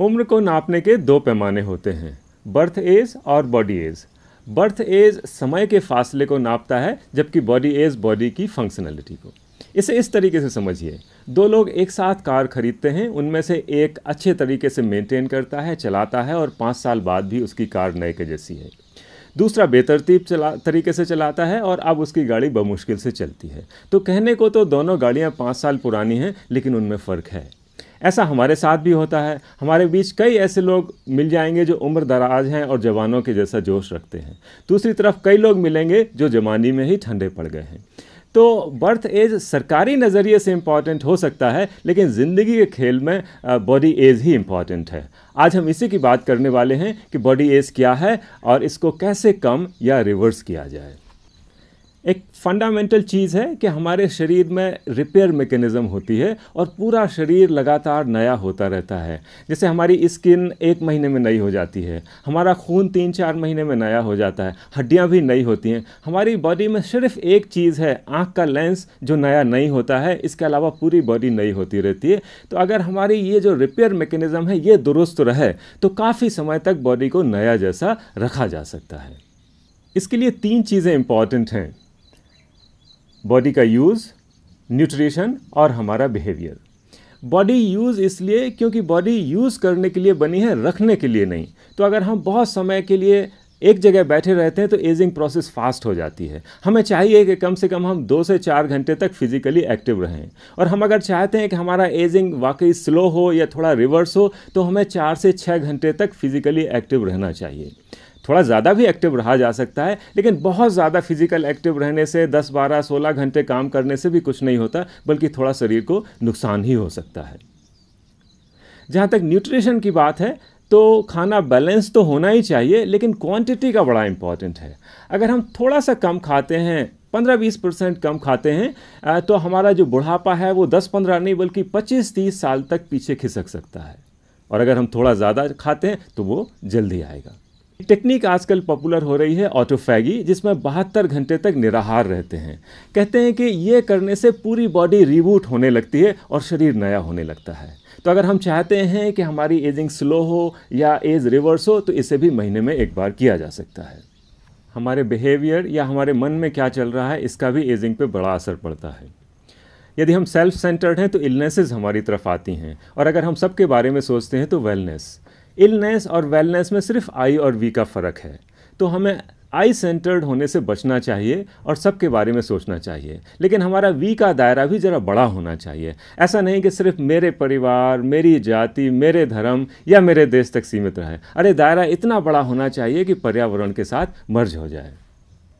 उम्र को नापने के दो पैमाने होते हैं बर्थ एज और बॉडी एज बर्थ एज समय के फासले को नापता है जबकि बॉडी एज बॉडी की फंक्शनलिटी को इसे इस तरीके से समझिए दो लोग एक साथ कार खरीदते हैं उनमें से एक अच्छे तरीके से मेंटेन करता है चलाता है और पाँच साल बाद भी उसकी कार नए के जैसी है दूसरा बेतरतीब चला तरीके से चलाता है और अब उसकी गाड़ी बमुश्किल से चलती है तो कहने को तो दोनों गाड़ियाँ पाँच साल पुरानी हैं लेकिन उनमें फ़र्क है ऐसा हमारे साथ भी होता है हमारे बीच कई ऐसे लोग मिल जाएंगे जो उम्र दराज हैं और जवानों के जैसा जोश रखते हैं दूसरी तरफ कई लोग मिलेंगे जो जवानी में ही ठंडे पड़ गए हैं तो बर्थ एज सरकारी नज़रिए से इम्पॉर्टेंट हो सकता है लेकिन ज़िंदगी के खेल में बॉडी एज ही इम्पॉर्टेंट है आज हम इसी की बात करने वाले हैं कि बॉडी एज क्या है और इसको कैसे कम या रिवर्स किया जाए एक फंडामेंटल चीज़ है कि हमारे शरीर में रिपेयर मेकेनिज़्म होती है और पूरा शरीर लगातार नया होता रहता है जैसे हमारी स्किन एक महीने में नई हो जाती है हमारा खून तीन चार महीने में नया हो जाता है हड्डियाँ भी नई होती हैं हमारी बॉडी में सिर्फ एक चीज़ है आँख का लेंस जो नया नहीं होता है इसके अलावा पूरी बॉडी नई होती रहती है तो अगर हमारी ये जो रिपेयर मेकेनिज़म है ये दुरुस्त रहे तो काफ़ी समय तक बॉडी को नया जैसा रखा जा सकता है इसके लिए तीन चीज़ें इम्पॉर्टेंट हैं बॉडी का यूज़ न्यूट्रिशन और हमारा बिहेवियर बॉडी यूज़ इसलिए क्योंकि बॉडी यूज़ करने के लिए बनी है रखने के लिए नहीं तो अगर हम बहुत समय के लिए एक जगह बैठे रहते हैं तो एजिंग प्रोसेस फास्ट हो जाती है हमें चाहिए कि कम से कम हम दो से चार घंटे तक फिजिकली एक्टिव रहें और हम अगर चाहते हैं कि हमारा एजिंग वाकई स्लो हो या थोड़ा रिवर्स हो तो हमें चार से छः घंटे तक फिजिकली एक्टिव रहना चाहिए थोड़ा ज़्यादा भी एक्टिव रहा जा सकता है लेकिन बहुत ज़्यादा फिजिकल एक्टिव रहने से 10, 12, 16 घंटे काम करने से भी कुछ नहीं होता बल्कि थोड़ा शरीर को नुकसान ही हो सकता है जहाँ तक न्यूट्रिशन की बात है तो खाना बैलेंस तो होना ही चाहिए लेकिन क्वांटिटी का बड़ा इम्पॉर्टेंट है अगर हम थोड़ा सा कम खाते हैं पंद्रह बीस परसेंट कम खाते हैं तो हमारा जो बुढ़ापा है वो दस पंद्रह नहीं बल्कि पच्चीस तीस साल तक पीछे खिसक सकता है और अगर हम थोड़ा ज़्यादा खाते हैं तो वो जल्दी आएगा टेक्निक आजकल पॉपुलर हो रही है ऑटोफैगी जिसमें बहत्तर घंटे तक निराहार रहते हैं कहते हैं कि ये करने से पूरी बॉडी रिबूट होने लगती है और शरीर नया होने लगता है तो अगर हम चाहते हैं कि हमारी एजिंग स्लो हो या एज रिवर्स हो तो इसे भी महीने में एक बार किया जा सकता है हमारे बिहेवियर या हमारे मन में क्या चल रहा है इसका भी एजिंग पे बड़ा असर पड़ता है यदि हम सेल्फ सेंटर्ड हैं तो इलनेसेस हमारी तरफ आती हैं और अगर हम सब के बारे में सोचते हैं तो वेलनेस इलनेस और वेलनेस में सिर्फ आई और वी का फ़र्क है तो हमें आई सेंटर्ड होने से बचना चाहिए और सबके बारे में सोचना चाहिए लेकिन हमारा वी का दायरा भी ज़रा बड़ा होना चाहिए ऐसा नहीं कि सिर्फ मेरे परिवार मेरी जाति मेरे धर्म या मेरे देश तक सीमित रहे अरे दायरा इतना बड़ा होना चाहिए कि पर्यावरण के साथ मर्ज हो जाए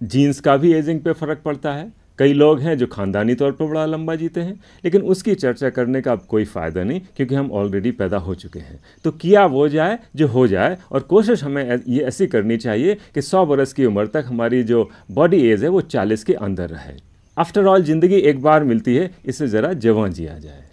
जीन्स का भी एजिंग पे फ़र्क पड़ता है कई लोग हैं जो खानदानी तौर पर बड़ा लंबा जीते हैं लेकिन उसकी चर्चा करने का अब कोई फ़ायदा नहीं क्योंकि हम ऑलरेडी पैदा हो चुके हैं तो किया वो जाए जो हो जाए और कोशिश हमें ये ऐसी करनी चाहिए कि सौ बरस की उम्र तक हमारी जो बॉडी एज है वो चालीस के अंदर रहे आफ्टर ऑल ज़िंदगी एक बार मिलती है इसे ज़रा जवा जिया जाए